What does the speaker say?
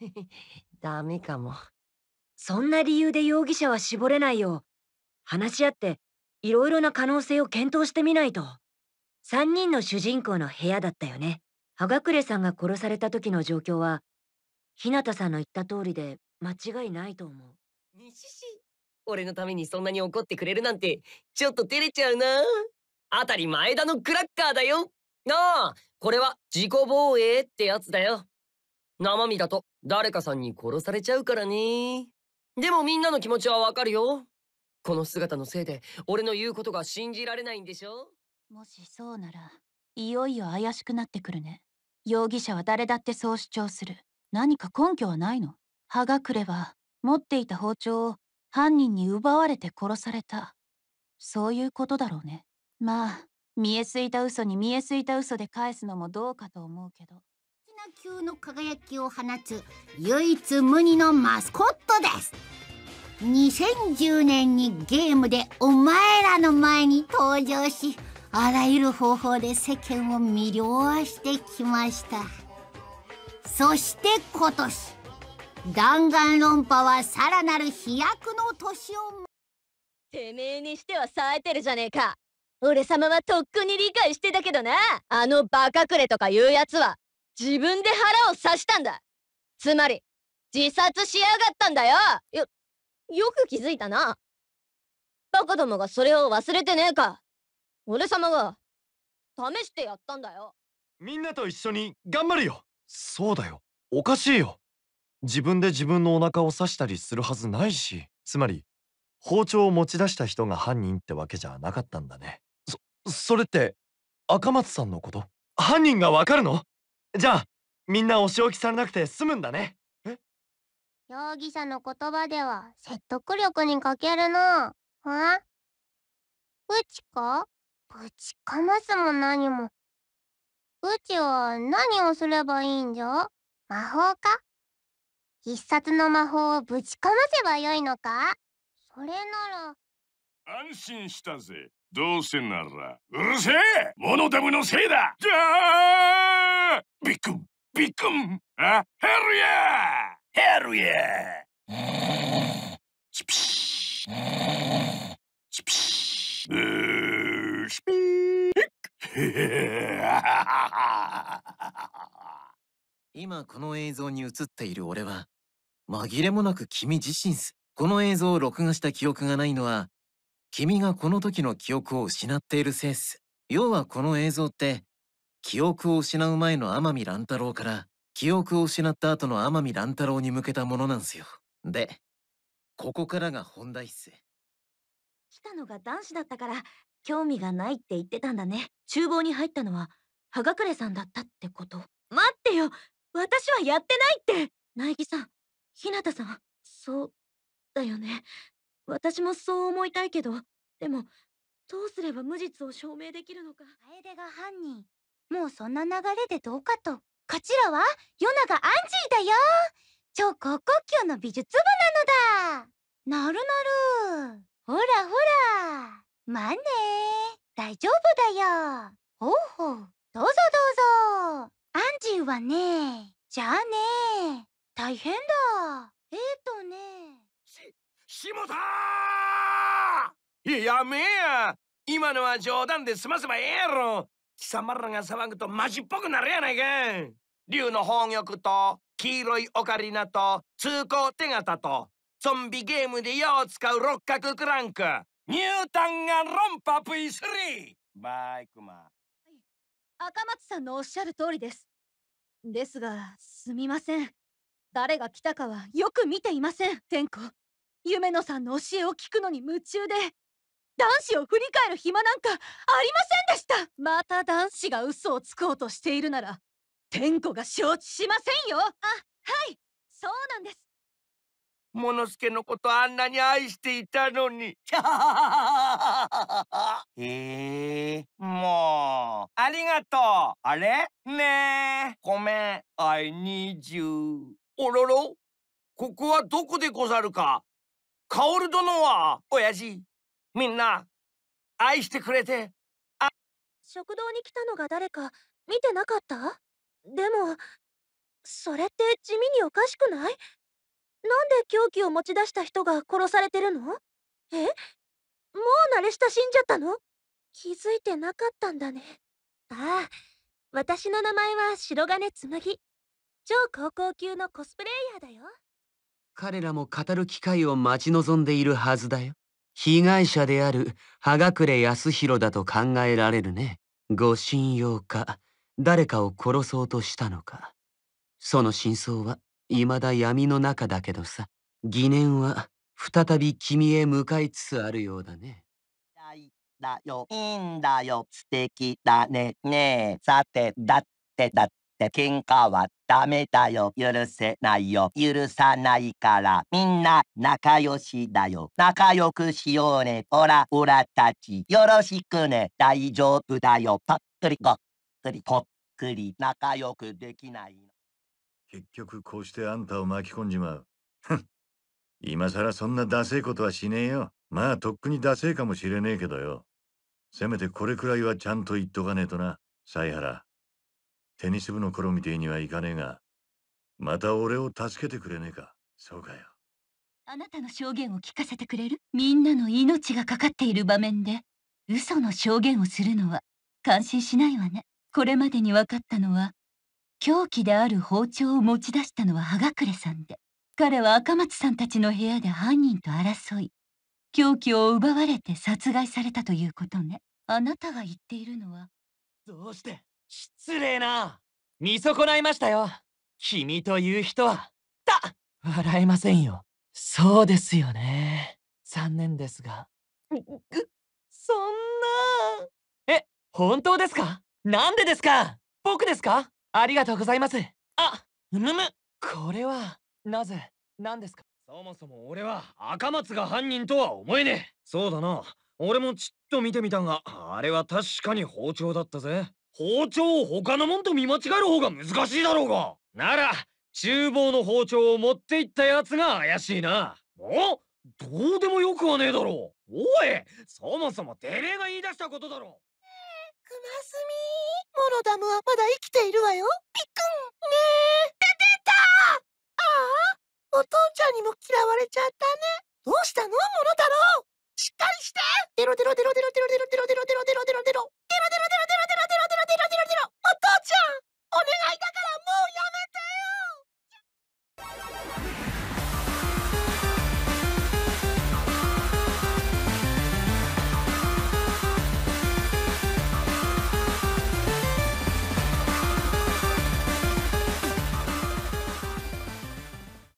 ダメかも。そんな理由で容疑者は絞れないよ。話し合って、いろいろな可能性を検討してみないと。3人の主人公の部屋だったよね。葉隠れさんが殺された時の状況は、日向さんの言った通りで間違いないと思う。にしし。俺のためにそんなに怒ってくれるなんて、ちょっと照れちゃうな。あたり前田のクラッカーだよ。なあ、これは自己防衛ってやつだよ。生身だと誰かさんに殺されちゃうからね。でもみんなの気持ちはわかるよ。この姿のせいで俺の言うことが信じられないんでしょもしそうなら、いよいよ怪しくなってくるね。容疑者は誰だってそう主張する。何か根拠はないの葉がくれは持っていた包丁を犯人に奪われて殺された。そういうことだろうね。まあ、見えすいた嘘に見えすいた嘘で返すのもどうかと思うけど。級の輝きを放つ唯一無二のマスコットです2010年にゲームでお前らの前に登場しあらゆる方法で世間を魅了してきましたそして今年弾丸論破はさらなる飛躍の年をてめえにしては冴えてるじゃねえか俺様はとっくに理解してたけどなあのバカくれとかいうやつは自分で腹を刺したんだつまり、自殺しやがったんだよよ、よく気づいたな。バカどもがそれを忘れてねえか。俺様が、試してやったんだよ。みんなと一緒に頑張るよそうだよ。おかしいよ。自分で自分のお腹を刺したりするはずないし、つまり、包丁を持ち出した人が犯人ってわけじゃなかったんだね。そ、それって、赤松さんのこと犯人がわかるのじゃあみんなお仕置きされなくて済むんだね容疑者の言葉では説得力に欠けるうんうちかぶちかますも何もうちは何をすればいいんじゃ魔法か必殺の魔法をぶちかませばよいのかそれなら安心したぜどうせならうるせえモノダムのせいだじゃあビクンビクンあヘルヤ Uh, hell ピ e a h Hell yeah! s 今この映像に映っている俺は紛れもなく君自身す。この映像を録画した記憶がないのは君がこの時の記憶を失っているせいっす。要はこの映像って記憶を失う前の天海乱太郎から記憶を失った後の天海乱太郎に向けたものなんすよでここからが本題っす来たのが男子だったから興味がないって言ってたんだね厨房に入ったのは葉隠さんだったってこと待ってよ私はやってないって苗木さん日向さんそうだよね私もそう思いたいけどでもどうすれば無実を証明できるのか楓が犯人もうそんな流れでどうかと。こちらは、ヨナがアンジーだよ超高校級の美術部なのだなるなるほらほらまあね大丈夫だよほうほうどうぞどうぞアンジーはねじゃあね大変だえっ、ー、とねし、しもたやめや今のは冗談で済ませばええやろ貴様らが騒ぐとマジっぽくなるやないか竜の宝玉と黄色いオカリナと通行手形とゾンビゲームでよう使う六角クランクニュータンガロンパ V3 バイクマ赤松さんのおっしゃる通りですですがすみません誰が来たかはよく見ていません天子夢野さんの教えを聞くのに夢中で男子を振り返る暇なんかありませんでしたまた男子が嘘をつこうとしているなら天子が承知しませんよあはいそうなんですモノスケのことあんなに愛していたのに へえもうありがとうあれねえごめん I need you おろろここはどこでござるかカオル殿は親父みんな愛してくれて食堂に来たのが誰か見てなかったでもそれって地味におかしくないなんで凶器を持ち出した人が殺されてるのえもう慣れ親しんじゃったの気づいてなかったんだねああ私の名前は白金紬超高校級のコスプレイヤーだよ彼らも語る機会を待ち望んでいるはずだよ被害者である葉隠れ康弘だと考えられるね。ご信用か、誰かを殺そうとしたのか。その真相は未だ闇の中だけどさ、疑念は再び君へ向かいつつあるようだね。だよ、いいんだよ、素敵だね。ねえ、さて、だってだっって喧嘩はダメだよ許せないよ許さないからみんな仲良しだよ仲良くしようねオラオラたちよろしくね大丈夫だよぱっくりごっくりぽっくり仲良くできない結局こうしてあんたを巻き込んじまう今さらそんなダセえことはしねえよまあとっくにダセえかもしれねえけどよせめてこれくらいはちゃんと言っとかねえとなハ原テニス部の頃みてえにはいかねえが、また俺を助けてくれねえか、そうかよ。あなたの証言を聞かせてくれるみんなの命がかかっている場面で、嘘の証言をするのは、感心しないわね。これまでに分かったのは、凶器である包丁を持ち出したのは葉隠さんで、彼は赤松さんたちの部屋で犯人と争い、凶器を奪われて殺害されたということね。あなたが言っているのは、どうして失礼な見損ないましたよ君という人はた笑えませんよそうですよね残念ですがそんなえ本当ですかなんでですか僕ですかありがとうございますあむむこれはなぜ何ですかそもそも俺は赤松が犯人とは思えねえそうだな俺もちっと見てみたがあれは確かに包丁だったぜ包丁を他のもんと見間違える方が難しいだろうがなら厨房の包丁を持っていったやつが怪しいなおどうでもよくはねえだろうおいそもそもデレが言い出したことだろクマスミモロダムはまだ生きているわよピクンねえ出てたああお父ちゃんにも嫌われちゃったねどうしたのモロ太ロ。しっかりしてデロデロデロデロデロデロデロデロデロデロデロデロデロデロデロデロデロデロデロデロデロロお父ちゃんお願いだからもうやめてよ